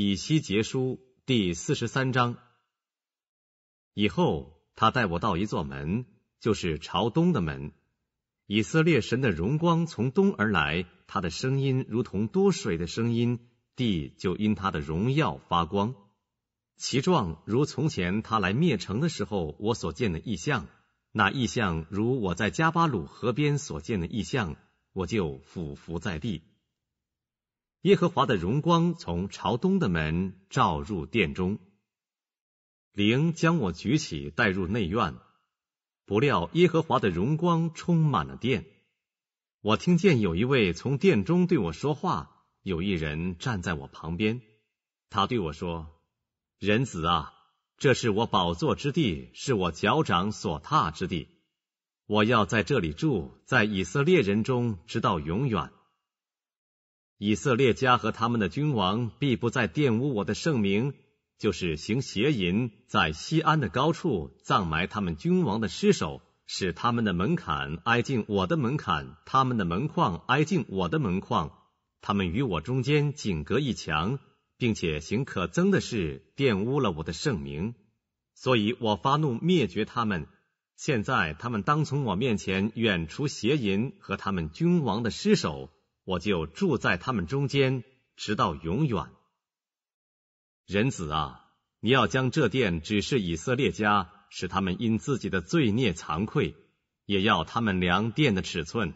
以西结书第四十三章。以后，他带我到一座门，就是朝东的门。以色列神的荣光从东而来，他的声音如同多水的声音，地就因他的荣耀发光。其状如从前他来灭城的时候我所见的异象，那异象如我在加巴鲁河边所见的异象，我就俯伏在地。耶和华的荣光从朝东的门照入殿中，灵将我举起，带入内院。不料耶和华的荣光充满了殿。我听见有一位从殿中对我说话，有一人站在我旁边，他对我说：“人子啊，这是我宝座之地，是我脚掌所踏之地。我要在这里住，在以色列人中，直到永远。”以色列家和他们的君王必不再玷污我的圣名，就是行邪淫，在西安的高处葬埋他们君王的尸首，使他们的门槛挨近我的门槛，他们的门框挨近我的门框，他们与我中间仅隔一墙，并且行可憎的事，玷污了我的圣名，所以我发怒灭绝他们。现在他们当从我面前远除邪淫和他们君王的尸首。我就住在他们中间，直到永远。人子啊，你要将这殿指示以色列家，使他们因自己的罪孽惭愧；也要他们量殿的尺寸。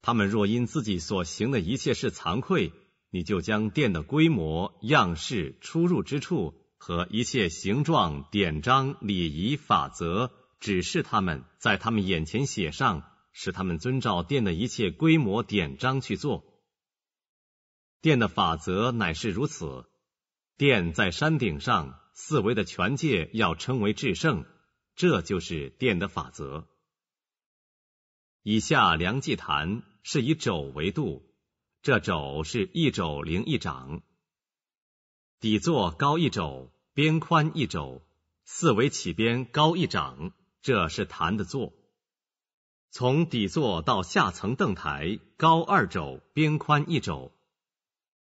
他们若因自己所行的一切事惭愧，你就将殿的规模、样式、出入之处和一切形状、典章、礼仪、法则指示他们，在他们眼前写上。使他们遵照殿的一切规模典章去做。殿的法则乃是如此：殿在山顶上，四维的全界要称为至圣，这就是殿的法则。以下梁祭坛是以肘为度，这肘是一肘零一掌，底座高一肘，边宽一肘，四围起边高一掌，这是坛的座。从底座到下层凳台高二肘，边宽一肘；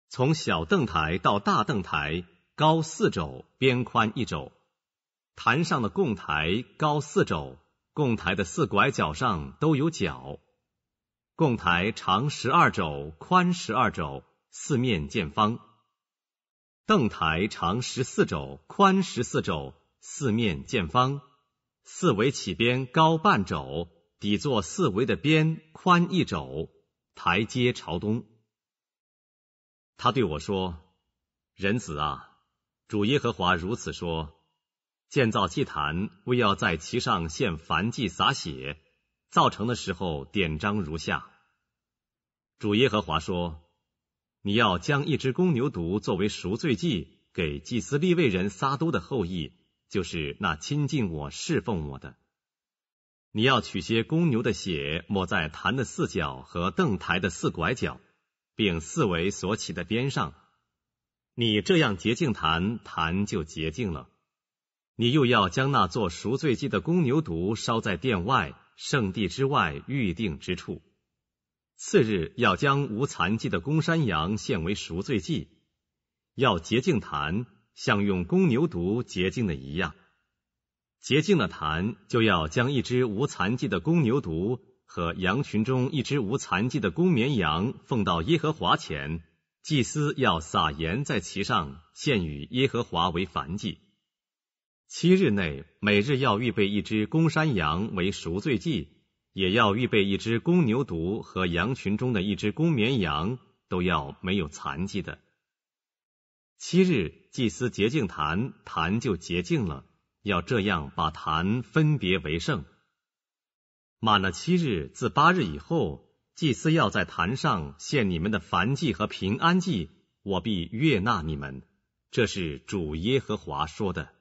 从小凳台到大凳台高四肘，边宽一肘。坛上的供台高四肘，供台的四拐角上都有角。供台长十二肘，宽十二肘，四面见方。凳台长十四肘，宽十四肘，四面见方，四围起边高半肘。底座四围的边宽一肘，台阶朝东。他对我说：“人子啊，主耶和华如此说：建造祭坛，为要在其上献燔祭、洒血。造成的时候，典章如下。主耶和华说：你要将一只公牛犊作为赎罪祭，给祭司立位人撒都的后裔，就是那亲近我、侍奉我的。”你要取些公牛的血，抹在坛的四角和凳台的四拐角，并四围所起的边上。你这样洁净坛，坛就洁净了。你又要将那做赎罪祭的公牛犊烧在殿外圣地之外预定之处。次日要将无残疾的公山羊献为赎罪祭，要洁净坛，像用公牛犊洁净的一样。洁净的坛就要将一只无残疾的公牛犊和羊群中一只无残疾的公绵羊奉到耶和华前，祭司要撒盐在其上，献与耶和华为燔祭。七日内，每日要预备一只公山羊为赎罪祭，也要预备一只公牛犊和羊群中的一只公绵羊，都要没有残疾的。七日祭司洁净坛，坛就洁净了。要这样把坛分别为圣，满了七日，自八日以后，祭司要在坛上献你们的燔祭和平安祭，我必悦纳你们。这是主耶和华说的。